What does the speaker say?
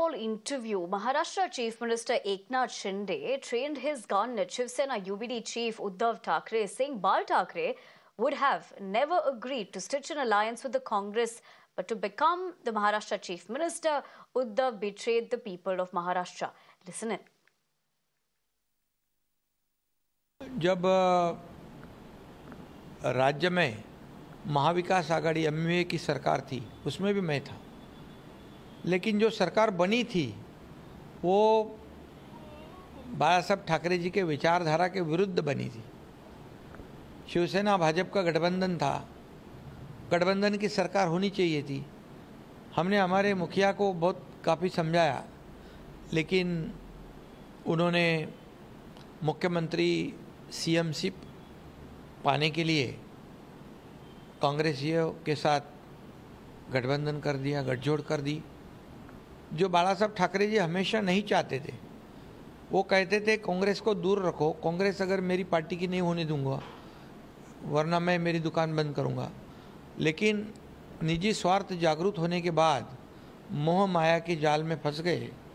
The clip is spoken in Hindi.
All interview, Maharashtra Chief Minister Eknath Shinde trained his garnet Shiv Sena UBD Chief Uddhav Thackeray, saying Bal Thackeray would have never agreed to stitch an alliance with the Congress, but to become the Maharashtra Chief Minister, Uddhav betrayed the people of Maharashtra. Listen in. जब राज्य में महाविकास आघाड़ी एम की सरकार थी उसमें भी मैं था लेकिन जो सरकार बनी थी वो बाला साहब ठाकरे जी के विचारधारा के विरुद्ध बनी थी शिवसेना भाजपा का गठबंधन था गठबंधन की सरकार होनी चाहिए थी हमने हमारे मुखिया को बहुत काफ़ी समझाया लेकिन उन्होंने मुख्यमंत्री सीएमसी पाने के लिए कांग्रेसियों के साथ गठबंधन कर दिया गठजोड़ कर दी जो बाला साहब ठाकरे जी हमेशा नहीं चाहते थे वो कहते थे कांग्रेस को दूर रखो कांग्रेस अगर मेरी पार्टी की नहीं होने दूंगा वरना मैं मेरी दुकान बंद करूंगा लेकिन निजी स्वार्थ जागरूक होने के बाद मोह माया के जाल में फंस गए